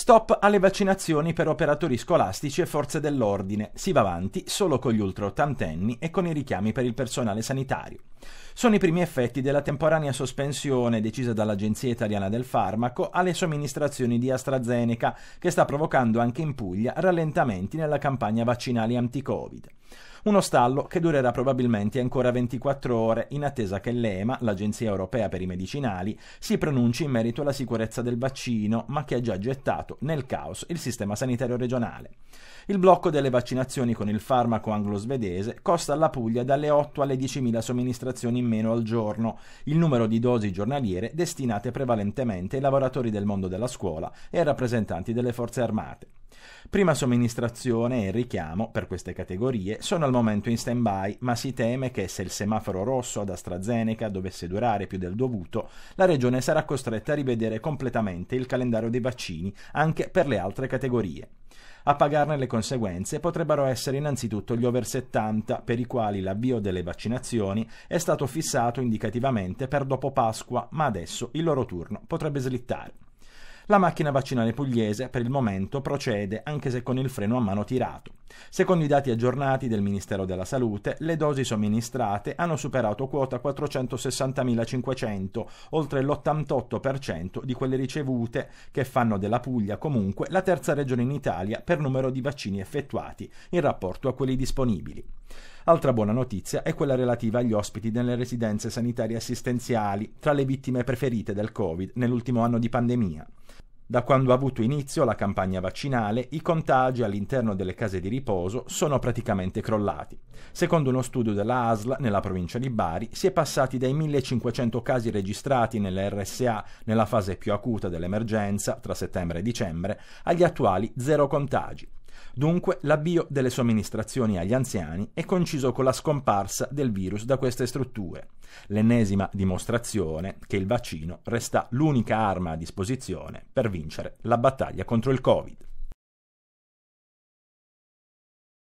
Stop alle vaccinazioni per operatori scolastici e forze dell'ordine. Si va avanti solo con gli ultra ottantenni e con i richiami per il personale sanitario. Sono i primi effetti della temporanea sospensione decisa dall'Agenzia Italiana del Farmaco alle somministrazioni di AstraZeneca, che sta provocando anche in Puglia rallentamenti nella campagna vaccinale anti-Covid. Uno stallo che durerà probabilmente ancora 24 ore in attesa che l'EMA, l'Agenzia Europea per i Medicinali, si pronunci in merito alla sicurezza del vaccino, ma che ha già gettato nel caos il sistema sanitario regionale. Il blocco delle vaccinazioni con il farmaco anglo-svedese costa alla Puglia dalle 8 alle 10.000 somministrazioni somministrazioni in meno al giorno, il numero di dosi giornaliere destinate prevalentemente ai lavoratori del mondo della scuola e ai rappresentanti delle forze armate. Prima somministrazione e richiamo per queste categorie sono al momento in stand-by, ma si teme che se il semaforo rosso ad AstraZeneca dovesse durare più del dovuto, la regione sarà costretta a rivedere completamente il calendario dei vaccini anche per le altre categorie. A pagarne le conseguenze potrebbero essere innanzitutto gli over 70 per i quali l'avvio delle vaccinazioni è stato fissato indicativamente per dopo Pasqua, ma adesso il loro turno potrebbe slittare. La macchina vaccinale pugliese per il momento procede anche se con il freno a mano tirato. Secondo i dati aggiornati del Ministero della Salute, le dosi somministrate hanno superato quota 460.500, oltre l'88% di quelle ricevute, che fanno della Puglia comunque la terza regione in Italia per numero di vaccini effettuati in rapporto a quelli disponibili. Altra buona notizia è quella relativa agli ospiti nelle residenze sanitarie assistenziali, tra le vittime preferite del Covid nell'ultimo anno di pandemia. Da quando ha avuto inizio la campagna vaccinale, i contagi all'interno delle case di riposo sono praticamente crollati. Secondo uno studio della ASL nella provincia di Bari, si è passati dai 1500 casi registrati nelle RSA nella fase più acuta dell'emergenza tra settembre e dicembre agli attuali zero contagi. Dunque, l'avvio delle somministrazioni agli anziani è coinciso con la scomparsa del virus da queste strutture, l'ennesima dimostrazione che il vaccino resta l'unica arma a disposizione per vincere la battaglia contro il Covid.